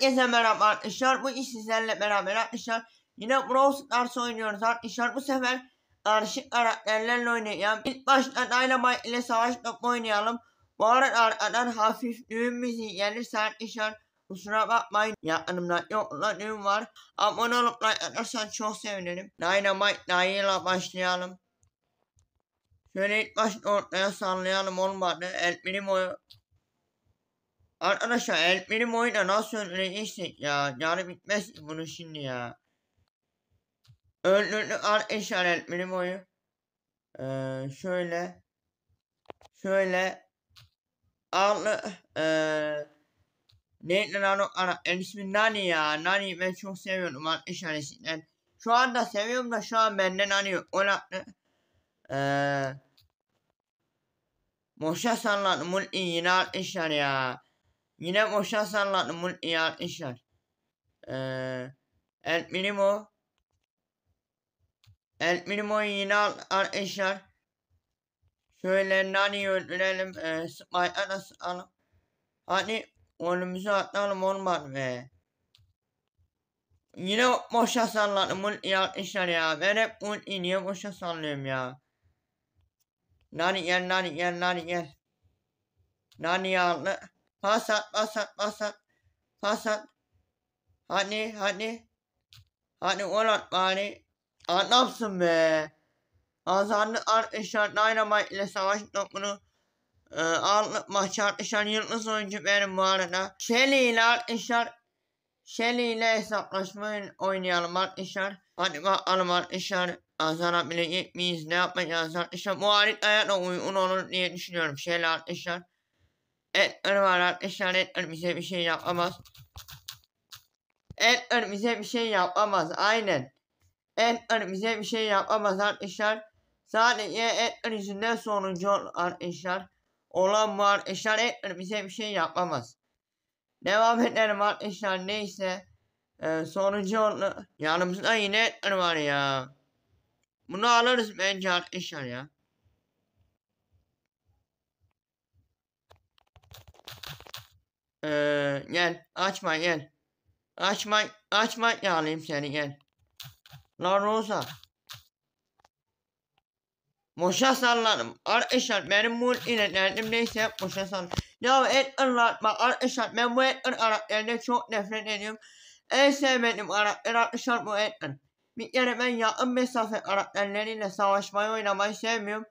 Herkese merhaba arkadaşlar. Bu iş sizlerle beraber arkadaşlar. Yine Brawl Stars oynuyoruz arkadaşlar. Bu sefer karışık karakterlerle oynayacağım. İlk başta Dynamite ile savaş topu oynayalım. Bu arada arkadan hafif düğün müziği gelirse arkadaşlar kusura bakmayın. Yakınımda yokla düğün var. Abone olup like atarsan çok sevinirim. Dynamite dayıyla başlayalım. Şöyle ilk başta ortaya sallayalım olmadı. Elbirim o Arkadaşlar elmerim oyuna nasıl öldüreceksek ya. Yani bitmez ki bunu şimdi ya. Öldürdük arkadaşlar benim oyu. Ee, şöyle. Şöyle. Ağlı. Eee. Neydi lan o karakter ismi Nani ya. Nani ben çok seviyorum arkadaşlar eskiden. Şu anda seviyorum da şu an benden Nani yok. O laklı. Eee. Moşa sanlandı. Multi yine arkadaşlar ya. Yine boşa salladım bunu iyi arkadaşlar. Ee, El Minimo El Minimo'yu yine al arkadaşlar. Şöyle Nani'yi öldürelim. Ee, Spike'a da sıkalım. Hadi önümüze atlayalım olmadı be. Yine boşa salladım ultiyi arkadaşlar ya. Ben hep ultiyi niye boşa sallıyorum ya. Nani gel Nani gel Nani gel. Nani aldı. Hasan, Hasan, Hasan, Hasan. Hani, hani. Hani ulan hani. Adamsın be. Azanlı Art işaret Dynamite ile savaş topunu e, ağırlık maçı Art Eşar yıldız oyuncu benim bu arada. Shelly ile Art Eşar Shelly ile hesaplaşma oynayalım Art Eşar. Hadi bakalım Art Eşar azara bile gitmeyiz ne yapacağız Art Eşar. Bu harita hayatla uygun olur diye düşünüyorum Shelly Art Evet ırmalar işaret örmüze bir şey yapamaz. Evet örmüze bir şey yapamaz aynen. Evet örmüze bir şey yapamaz arkadaşlar. Sadece et ırmüzünden sonucu arkadaşlar. Olan var arkadaşlar et örmüze bir şey yapamaz. Devam edelim arkadaşlar neyse. Ee, sonucu yanımızda yine var ya. Bunu alırız bence arkadaşlar ya. Ee, gel açma gel. Açma açma alayım seni gel. La Rosa. Boşa sallanım. Arkadaşlar benim bu inetlerim neyse boşa sallanım. Ya et ırlatma arkadaşlar ben bu et ırlatlarından çok nefret ediyorum. En sevmediğim Araplar arkadaşlar bu etler. Bir kere ben yakın mesafe Araplarlarıyla savaşmayı oynamayı sevmiyorum.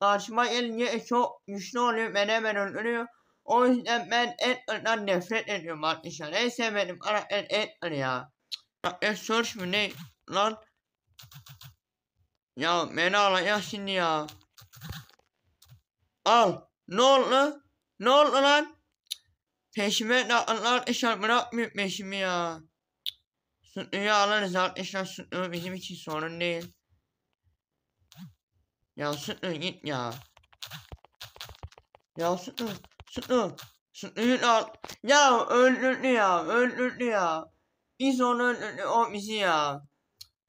Karşıma gelince çok güçlü oluyor ben hemen öldürüyor. O yüzden ben Edgar'dan nefret ediyorum arkadaşlar. En sevmediğim karakter Edgar ya. Bak ya search mü ne lan? Ya beni ya şimdi ya. Al. Ne oldu? Ne oldu lan? Peşime takılar işler bırakmıyor peşimi ya. Sütlüyü alırız arkadaşlar. Sütlü bizim için sorun değil. Ya sütlü git ya. Ya sütlü. Sıkı. Sıkı lan. Ya öldürdü ya. Öldürdü ya. Biz onu öldürdü. O bizi ya.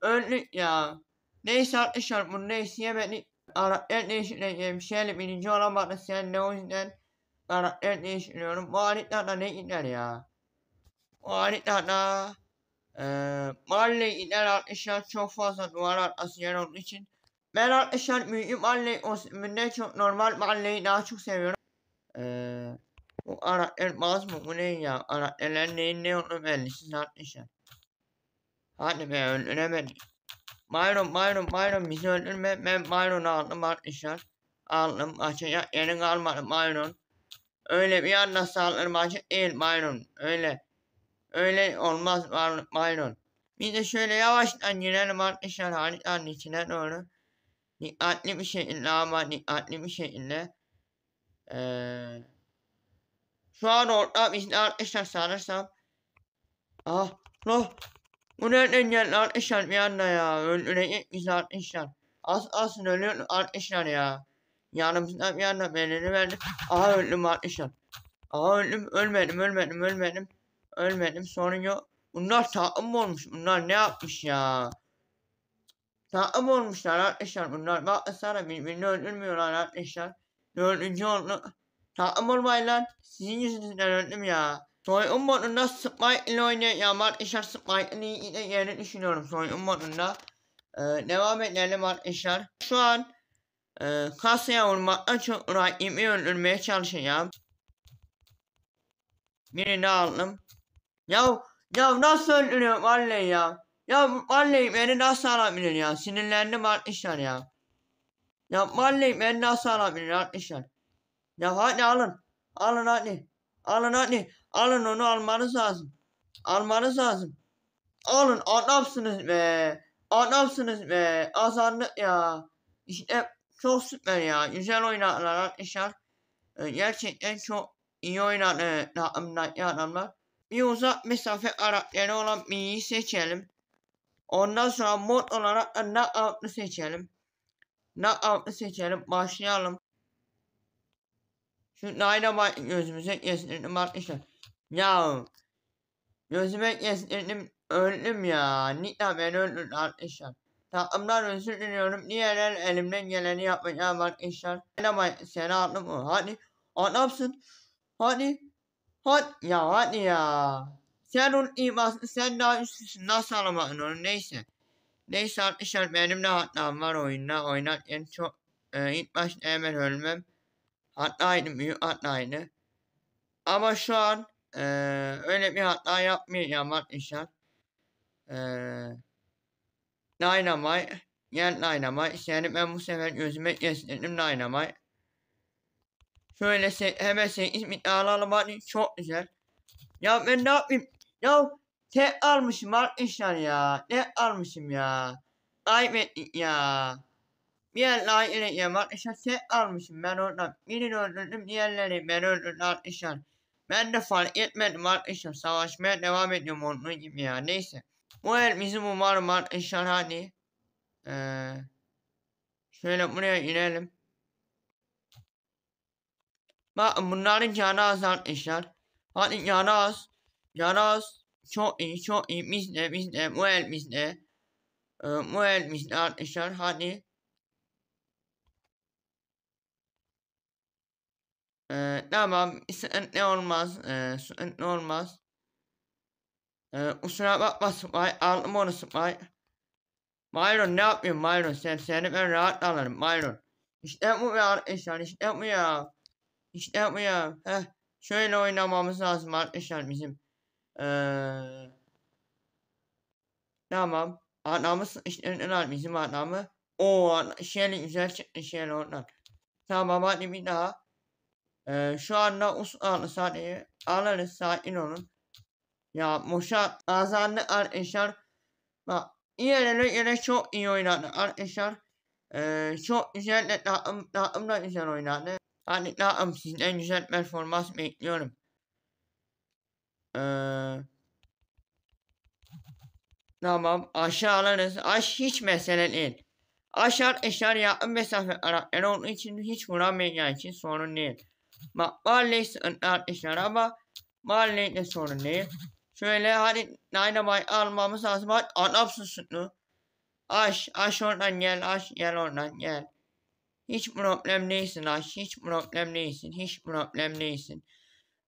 Öldük ya. Neyse arkadaşlar bunu değiştiremedik. Karakter değişikliğine hemşehri birinci olan sen Ne o yüzden karakter değiştiriyorum. Bu aletlerden ne gider ya. Bu aletlerden da e, mahalle gider arkadaşlar çok fazla duvar arkası yer olduğu için. Ben arkadaşlar büyük mahalle o çok normal mahalleyi daha çok seviyorum. Ee, bu ara baz mı? Bu ne ya? Karakterler neyin ne olduğunu belli. Siz haklısın. Hadi be öldüremedik. Byron, Byron, Byron bizi öldürme. Ben Byron'u aldım arkadaşlar. Aldım. Açacak yerin kalmadı Byron. Öyle bir anda saldırı maçı değil Byron. Öyle. Öyle olmaz Byron. Biz de şöyle yavaştan girelim arkadaşlar haritanın içine doğru. Dikkatli bir şekilde ama dikkatli bir şekilde. Ee, şu an ortam için arkadaşlar sanırsam. Ah no. Bu nereden geldi arkadaşlar bir anda ya. Ölecek biz arkadaşlar. Az az ölüyoruz arkadaşlar ya. Yanımızdan bir anda belini verdim. Aha öldüm arkadaşlar. Aha öldüm ölmedim ölmedim ölmedim. Ölmedim sorun yok. Bunlar takım olmuş. Bunlar ne yapmış ya? Takım olmuşlar arkadaşlar bunlar. Bak sana birbirini öldürmüyorlar arkadaşlar. Dördüncü oldu. Tatlım olmayın Sizin yüzünüzden öldüm ya. Soyun modunda Spike ile oynayacağım arkadaşlar. Spike ile yeni düşünüyorum soyun modunda. Ee, devam edelim arkadaşlar. Şu an e, kasaya vurmaktan çok rakibi öldürmeye çalışacağım. Birini aldım. Ya ya nasıl öldürüyorum vallahi ya. Ya vallahi beni nasıl alabilir ya. Sinirlendim arkadaşlar ya. Ya anne ben nasıl alabilirim arkadaşlar. Ya hadi alın. Alın hadi. Alın hadi. Alın onu almanız lazım. Almanız lazım. Alın adamsınız be. Adamsınız be. Azarlık ya. İşte çok süper ya. Güzel oynadılar arkadaşlar. Ee, gerçekten çok iyi oynadı takımdaki e, adamlar. Bir uzak mesafe karakteri olan Mi'yi seçelim. Ondan sonra mod olarak da Knockout'u seçelim. Knockout'u seçelim. Başlayalım. Şu Dynamite gözümüze kestirdim arkadaşlar. Ya. Gözüme kestirdim. Öldüm ya. Nita ben öldüm arkadaşlar. Takımdan özür diliyorum. Diğerler elimden geleni yapacağım arkadaşlar. Dynamite seni aldım. Hadi. Adamsın. Hadi. Hadi. Ya hadi ya. Sen onun imasını sen daha üstüsün. Nasıl alamadın onu neyse. Neyse arkadaşlar benim de hatam var oyunda. Oynarken çok e, ilk başta hemen ölmem. Hataydı büyük hatlaydı Ama şu an e, öyle bir hata yapmayacağım arkadaşlar. E, Dynamite. Gel Dynamite. Yani ben bu sefer gözüme kestirdim Dynamite. Şöyle se hemen 8 miktarlı alalım. Çok güzel. Ya ben ne yapayım? Ya T almışım arkadaşlar ya. Ne almışım ya. Kaybettik ya. Diğer layıkla ya arkadaşlar T almışım ben oradan. Birini öldürdüm diğerleri ben öldürdüm arkadaşlar. Ben de fark etmedim arkadaşlar. Savaşmaya devam ediyorum onun gibi ya. Neyse. Bu el bizim umarım arkadaşlar hani. Ee, şöyle buraya inelim. Bak bunların canı az arkadaşlar. Hadi canı az. Canı az çok iyi çok iyi biz de biz de Muel biz de e, Muel biz de arkadaşlar hadi e, tamam sıkıntı olmaz e, sıkıntı olmaz e, kusura bakma Spy aldım onu Spy Myron ne yapıyorsun Myron sen seni ben rahat alırım Myron işte bu ya arkadaşlar işte bu ya işte bu ya Heh, şöyle oynamamız lazım arkadaşlar bizim ee, tamam. Adnamı önemli bizim adnamı. O şeyle güzel çıktı şeyle ondan. Tamam hadi bir daha. Ee, şu anda Osmanlı sahneye alırız sakin olun. Ya Moşa azanlı arkadaşlar. Bak İyilere göre çok iyi oynadı arkadaşlar. Ee, çok güzel de takım, takım da güzel oynadı. Hadi takım sizden güzel performans bekliyorum. Ee, tamam. Aşağı Aş hiç mesele değil. Aşar eşar yakın mesafe araçları olduğu için hiç vuramayacağı için sorun değil. Bak Marley sıkıntılar eşar ama Marley de sorun değil. Şöyle hadi Dynamite almamız lazım. Hadi adam susunu. Aş, aş oradan gel, aş gel oradan gel. Hiç problem değilsin aş, hiç problem değilsin, hiç problem değilsin.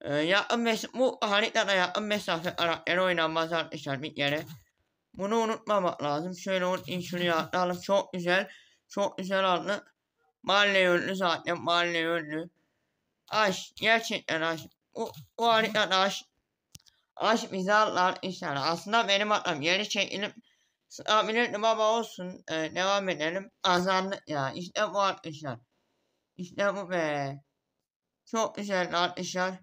Ee, yakın mes bu haritada yakın mesafe araçları oynanmaz arkadaşlar bir kere. Bunu unutmamak lazım. Şöyle unutayım şunu atalım. Çok güzel. Çok güzel aldı. Mahalle ünlü zaten. Mahalle ünlü. Aş. Gerçekten aş. Bu, bu haritada aş. Aş bizi aldı arkadaşlar. Aslında benim atlam geri çekilip Sabilir baba olsun. Ee, devam edelim. Azanlık ya. İşte bu arkadaşlar. İşte bu be. Çok güzel arkadaşlar.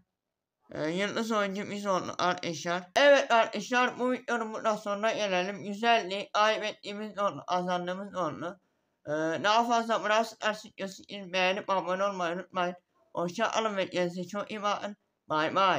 E, ee, yıldız oyuncu biz olduk arkadaşlar. Evet arkadaşlar bu videonun bundan sonra gelelim. Güzelliği kaybettiğimiz oldu. Azandığımız oldu. E, ee, daha fazla burası dersiniz. Beğenip abone olmayı unutmayın. Hoşçakalın ve kendinize çok iyi bakın. Bye bye.